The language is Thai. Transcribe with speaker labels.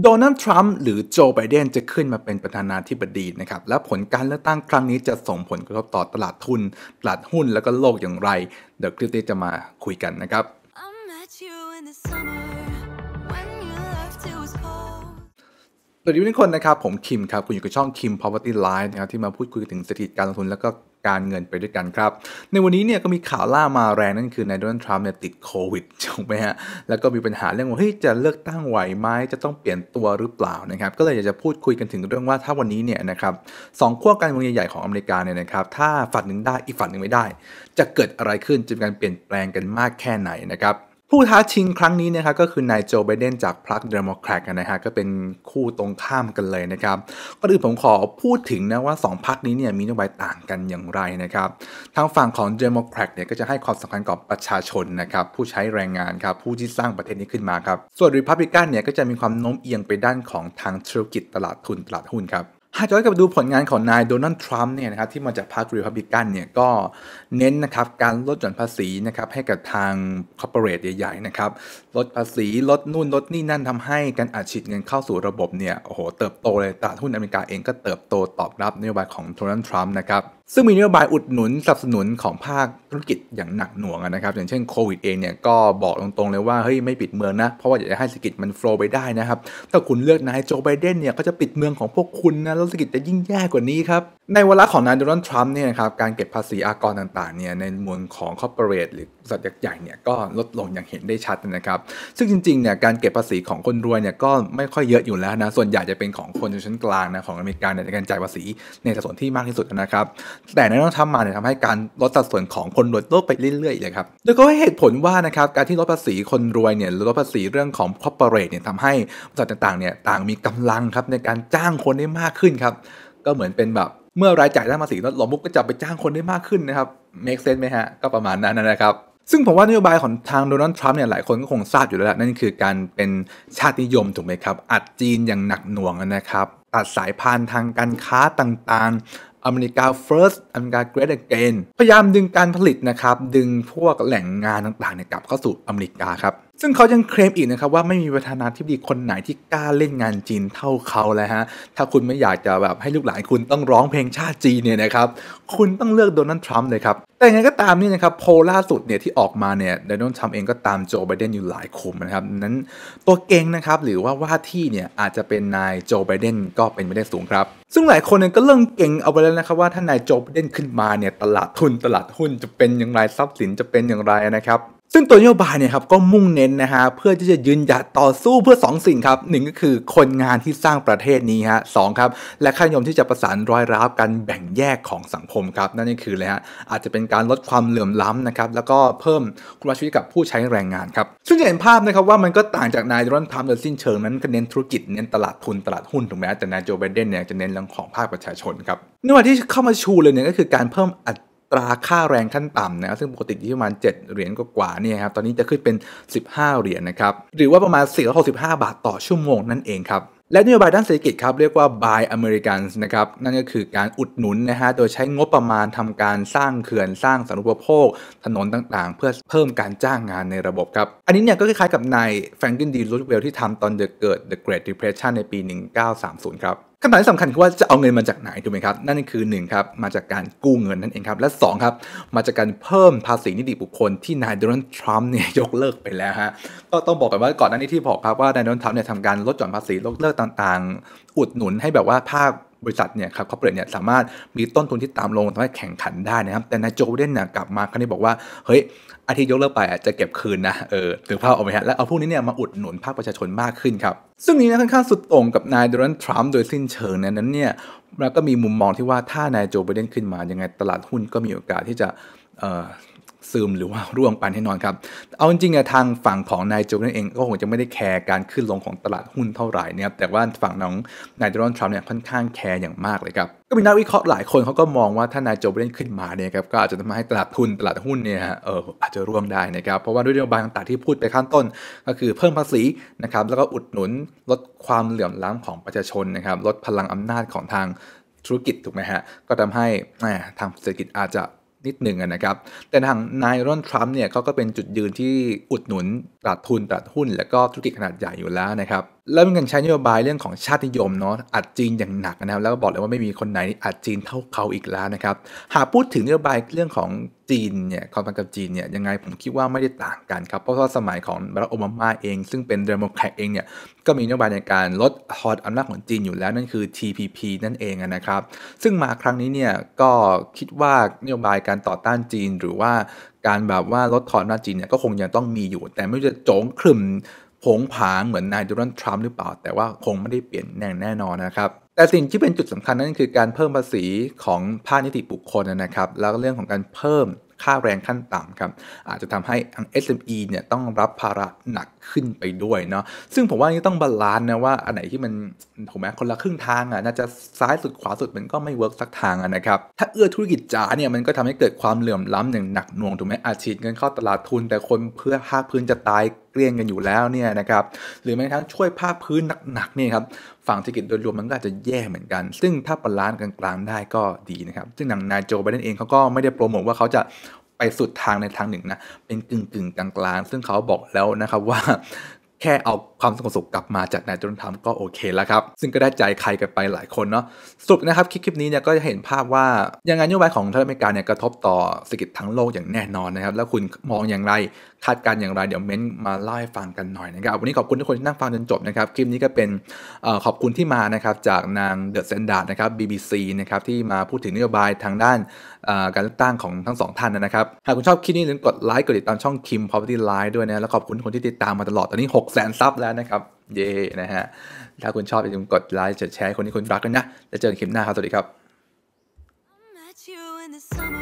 Speaker 1: โดนัลด์ทรัมป์หรือโจไบเดนจะขึ้นมาเป็นประธานาธิบดีนะครับ และผลการเลือกตั้งครั้งนี้จะส่งผลกระทบต่อตลาดทุนตลาดหุ้นแล้วก็โลกอย่างไร เดี๋ยวคลิปนี้จะมาคุยกันนะครับ สวัสดีทุกคนนะครับ ผมคิมครับ คุณอยู่กับช่องคิม Property l i ไ e นะครับ ที่มาพูดคุยถึงสถิติการลงทุนแล้วก็การเงินไปด้วยกันครับ ในวันนี้เนี่ยก็มีข่าวล่ามาแรงนั่นคือนายโดนัลด์ทรัมป์เนี่ยติดโควิดถูกไหมฮะแล้วก็มีปัญหาเรื่องว่าเฮ้ยจะเลือกตั้งไหวไหมจะต้องเปลี่ยนตัวหรือเปล่านะครับ ก็เลยอยากจะพูดคุยกันถึงเรื่องว่าถ้าวันนี้เนี่ยนะครับสองขั้วการเมืองใหญ่ๆของอเมริกาเนี่ยนะครับถ้าฝั่งหนึ่งได้อีกฝั่งหนึ่งไม่ได้ จะเกิดอะไรขึ้นจะมีการเปลี่ยนแปลงกันมากแค่ไหนนะครับผู้ท้าชิงครั้งนี้นะครับก็คือนายโจไบเดนจากพรรคเดโมแครตนะฮะก็เป็นคู่ตรงข้ามกันเลยนะครับก็อื่นผมขอพูดถึงนะว่า 2พรรคนี้เนี่ยมีนโยบายต่างกันอย่างไรนะครับ ทางฝั่งของเดโมแครตเนี่ยก็จะให้ความสำคัญกับประชาชนนะครับผู้ใช้แรงงานครับผู้ที่สร้างประเทศนี้ขึ้นมาครับส่วนริพับลิกันเนี่ยก็จะมีความโน้มเอียงไปด้านของทางธุรกิจตลาดทุนตลาดหุ้นครับหากย้อนกลับดูผลงานของนายโดนัลด์ทรัมป์เนี่ยนะครับ ที่มาจากพรรครีพับลิกันเนี่ยก็เน้นนะครับ การลดหย่อนภาษีนะครับ ให้กับทางคอร์ปอเรทใหญ่ ๆ นะครับ ลดภาษีลดนู่นลดนี่นั่นทำให้การอัดฉีดเงินเข้าสู่ระบบเนี่ย โอ้โห เติบโตเลยตลาดหุ้นอเมริกาเองก็เติบโตตอบรับนโยบายของโดนัลด์ทรัมป์นะครับซึ่งมีนโยบายอุดหนุนสนับสนุนของภาคธุรกิจอย่างหนักหน่วงนะครับ อย่างเช่นโควิดเองเนี่ย ก็บอกตรงๆ เลยว่าเฮ้ยไม่ปิดเมืองนะ เพราะว่าอยากจะให้เศรษฐกิจมันโฟล์ไปได้นะครับ ถ้าคุณเลือกนายโจไบเดนเนี่ยก็จะปิดเมืองของพวกคุณนะแล้วเศรษฐกิจจะยิ่งแย่กว่านี้ครับในวาระของนายโดนัลด์ทรัมป์เนี่ยครับการเก็บภาษีอากรต่างๆเนี่ยในมวลของคอร์ปอเรทหรือบริษัทใหญ่เนี่ยก็ลดลงอย่างเห็นได้ชัดนะครับ ซึ่งจริงๆเนี่ยการเก็บภาษีของคนรวยเนี่ยก็ไม่ค่อยเยอะอยู่แล้วนะส่วนใหญ่จะเป็นของคนชั้นกลางนะของอเมริกาในการจ่ายภาษีในสัดส่วนที่มากที่สุดนะครับ แต่นายโดนัลด์ทรัมป์มาเนี่ยทำให้การลดสัดส่วนของคนรวยลดไปเรื่อยๆเลยครับโดยก็ให้เหตุผลว่านะครับการที่ลดภาษีคนรวยเนี่ยลดภาษีเรื่องของคอร์ปอเรทเนี่ยทำให้บริษัทต่างๆเนี่ยต่างมีกำลังครับในการจ้างคนได้มากขึ้นครับ ก็เหมือนเป็นแบบเมื่อรายจ่ายด้านภาษีลดลงปุ๊บก็จะไปจ้างคนได้มากขึ้นนะครับ make sense ไหมฮะ ก็ประมาณนั้นนะครับ ซึ่งผมว่านโยบายของทางโดนัลด์ทรัมป์เนี่ยหลายคนก็คงทราบอยู่แล้ว นั่นคือการเป็นชาตินิยมถูกไหมครับ อัดจีนอย่างหนักหน่วงนะครับ ตัดสายพานทางการค้าต่างอเมริกา first อเมริกา great again พยายามดึงการผลิตนะครับดึงพวกแหล่งงานต่างๆเนี่ยกลับเข้าสู่อเมริกาครับซึ่งเขายังเคลมอีกนะครับว่าไม่มีประธานาธิบดีคนไหนที่กล้าเล่นงานจีนเท่าเขาเลยฮะถ้าคุณไม่อยากจะแบบให้ลูกหลานคุณต้องร้องเพลงชาติจีนเนี่ยนะครับคุณต้องเลือกโดนัลด์ทรัมป์เลยครับ แต่ยงไงก็ตามนี่นะครับโพลล่าสุดเนี่ยที่ออกมาเนี่ยโดนัลด์ทรัมป์เองก็ตามโจไบเดนอยู่หลายคมนะครับนั้นตัวเก่งนะครับหรือว่าว่าที่เนี่ยอาจจะเป็นนายโจไบเดนก็เป็นไม่ได้สูงครับซึ่งหลายคนเนี่ยก็เริ่มเก่งเอาไปแล้วนะครับ ว่า ถ้านายโจบเดนขึ้นมาเนี่ย ตลาดทุนตลาดหุ้นจะเป็นอย่างไรทรัพย์สินจะเป็นอย่างไรนะครับซึ่งตัวนโยบายเนี่ยครับก็มุ่งเน้นนะฮะเพื่อที่จะยืนหยัดต่อสู้เพื่อ 2 สิ่งครับหนึ่งก็คือคนงานที่สร้างประเทศนี้ฮะสครับ และค่านิยมที่จะประสานรอยร้าวกันแบ่งแยกของสังคมครับ นั่นก็คือเลยฮะอาจจะเป็นการลดความเหลื่อมล้ำนะครับแล้วก็เพิ่มคุณภาพชีวิตกับผู้ใช้แรงงานครับซึ่งจะเห็นภาพนะครับว่ามันก็ต่างจากนายโดนัลด์ทรัมป์โดยสิ้นเชิงนั้นก็เน้นธุรกิจเน้นตลาดทุนตลาดหุ้นถูกไหมแต่นายโจไบเดนเนี่ยจะเน้นเรื่องของภาคประชาชนครับนวัตที่เข้ามาชูเลยเนี่ยก็คือการเพิ่มอัตราค่าแรงขั้นต่ำนะซึ่งปกติอยู่ที่ประมาณ7เหรียญกว่าๆเนี่ยครับตอนนี้จะขึ้นเป็น 15 เหรียญนนะครับหรือว่าประมาณ465 บาทต่อชั่วโมงนั่นเองครับและนโยบายด้านเศรษฐกิจครับเรียกว่า buy Americans นะครับนั่นก็คือการอุดหนุนนะฮะโดยใช้งบประมาณทำการสร้างเขื่อน สร้างสาธารณูปโภค ถนนต่างๆ เพื่อเพิ่มการจ้างงานในระบบครับอันนี้เนี่ยก็คล้ายๆกับนายแฟรงกินดีรูดเวลที่ทำตอนเดอะเกิด The Great Depression ในปี 1930ครับคำถามที่สำคัญคือว่าจะเอาเงินมาจากไหนถูกไหมครับ นั่นคือ1ครับมาจากการกู้เงินนั่นเองครับ และ2ครับมาจากการเพิ่มภาษีนิติบุคคลที่นายโดนัลด์ทรัมป์เนี่ยยกเลิกไปแล้วฮะก็ต้องบอกกันว่าก่อนหน้านี้ที่บอกครับว่านายโดนัลด์ทรัมป์เนี่ยทำการลดหย่อนภาษีลดเลิกต่างๆ อุดหนุนให้แบบว่าภาคบริษัทเนี่ยครับเขาเปรทเนี่ยสามารถมีต้นทุนที่ตามลงทำให้แข่งขันได้นะครับแต่นายโจเดนเนี่ยกลับมาเขานี้บอกว่า เฮ้ย อาทิตย์ยกเลิกไปจะเก็บคืนนะเออถึงภาพออกไหมฮะแล้วเอาพวกนี้เนี่ยมาอุดหนุนภาคประชาชนมากขึ้นครับซึ่งนี้นะค่อนข้างสุดโต่งกับนายโดนัลด์ทรัมป์โดยสิ้นเชิงนั้นเนี่ยแล้วก็มีมุมมองที่ว่าถ้านายโจไบเดนขึ้นมายังไงตลาดหุ้นก็มีโอกาสที่จะซึมหรือว่าร่วงไปแน่นอนครับ เอาจริงๆทางฝั่งของนายโจนั่นเอง ก็คงจะไม่ได้แคร์การขึ้นลงของตลาดหุ้นเท่าไหร่นะครับแต่ว่าฝั่งน้องนายโดนทรัมป์เนี่ยค่อนข้างแคร์อย่างมากเลยครับ ก็มีนักวิเคราะห์หลายคนเขาก็มองว่าถ้านายโจไบเ่นขึ้นมาเนี่ยครับก็อาจจะทำให้ตลาดทุนตลาดหุ้นเนี่ยเอออาจจะร่วงได้นะครับ เพราะว่าด้วยนโยบายต่างๆที่พูดไปข้างต้น ก็คือเพิ่มภาษีนะครับแล้วก็อุดหนุนลดความเหลื่อมล้ำของประชาชนนะครับลดพลังอำนาจของทางธุรกิจถูกไหมฮะ ก็ทำให้ทางเศรษฐกิจอาจจะนิดหนึ่งนะครับ แต่ทางนายรอนทรัมป์เนี่ยเขาก็เป็นจุดยืนที่อุดหนุน ตลาดทุน ตลาดหุ้น และก็ธุรกิจขนาดใหญ่อยู่แล้วนะครับเริ่มกันใช้นโยบายเรื่องของชาตินิยมเนาะอัดจีนอย่างหนักนะครับแล้วก็บอกเลยว่าไม่มีคนไหนอัดจีนเท่าเขาอีกแล้วนะครับหากพูดถึงนโยบายเรื่องของจีนเนี่ยความสัมพันธ์กับจีนเนี่ยยังไงผมคิดว่าไม่ได้ต่างกันครับเพราะว่าสมัยของบรักโอบามาเองซึ่งเป็นเดโมแครตเองเนี่ยก็มีนโยบายในการลดทอนอำนาจของจีนอยู่แล้วนั่นคือ TPP นั่นเองนะครับซึ่งมาครั้งนี้เนี่ยก็คิดว่านโยบายการต่อต้านจีน หรือว่าการแบบว่าลดทอนหน้าจีนเนี่ยก็คงยังต้องมีอยู่ แต่ไม่จะโจงครึมผงผางเหมือนนายโดนัลด์ทรัมป์หรือเปล่าแต่ว่าคงไม่ได้เปลี่ยนแน่แน่นอนนะครับ แต่สิ่งที่เป็นจุดสำคัญนั่นคือการเพิ่มภาษีของภาคนิติบุคคลนะครับแล้วก็เรื่องของการเพิ่มค่าแรงขั้นต่ำครับอาจจะทำให้ทาง SME เนี่ยต้องรับภาระหนักขึ้นไปด้วยเนาะซึ่งผมว่านี่ต้องบาลานซ์นะว่าอันไหนที่มันถูกไหมคนละครึ่งทางอ่ะน่าจะซ้ายสุดขวาสุดมันก็ไม่เวิร์กสักทางนะครับถ้าเอื้อธุรกิจจ๋าเนี่ยมันก็ทำให้เกิดความเหลื่อมล้ำอย่างหนักหน่วงถูกไหมอาชีพเงินเข้าตลาดทุนแต่คนเพื่อภาคพื้นจะตายเกลี้ยงกันอยู่แล้วเนี่ยนะครับหรือแม้กระทั่งช่วยภาคพื้นหนักๆเนี่ยครับฝั่งเศรษฐกิจโดยรวมมันก็อาจจะแย่เหมือนกัน ซึ่งถ้าบาลานซ์กลางๆได้ก็ดีนะครับ ซึ่งนางนายโจไบเดนเองเขาก็ไม่ได้โปรโมทว่าเขาจะไปสุดทางในทางหนึ่งนะเป็นกึ่งๆกลางๆ ซึ่งเขาบอกแล้วนะครับว่าแค่เอาความสงบสุขกลับมาจากนายโดนลทรมก็โอเคแล้วครับ ซึ่งก็ได้ใจใครกันไปหลายคนเนาะสรุปนะครับคลิปนี้เนี่ยก็จะเห็นภาพว่า ยังไงนโยบายของทรัฐอเมริกาเนี่ยกระทบต่อเศรษฐกิจทั้งโลกอย่างแน่นอนนะครับแล้วคุณมองอย่างไรคาดการอย่างไรเดี๋ยวเม้นมาเล่าให้ฟังกันหน่อยนะครับวันนี้ขอบคุณทุกคนที่นั่งฟังจนจบนะครับคลิปนี้ก็เป็นขอบคุณที่มานะครับจากนางเดอะเซนดาร์ดนะครับ BBC นะครับที่มาพูดถึงนโยบายทางด้านการเลือกตั้งของทั้งสองท่านนะครับหากคุณชอบคลิปนี้อย่าลืมกดไลค์กดติดตามช่องคิม Property Live ด้วยนะแล้วขอบคุณคนที่ติดตามมาตลอดตอนนี้6 0 0 0 0ซับแล้ว้วนะครับ เย่นะฮะ ถ้าคุณชอบ อย่าลืมกด ไลค์กดแชร์คนที่คุณรักกัน นะ แล้วเจอกัน คลิป หน้า ครับ สวัสดี ครับ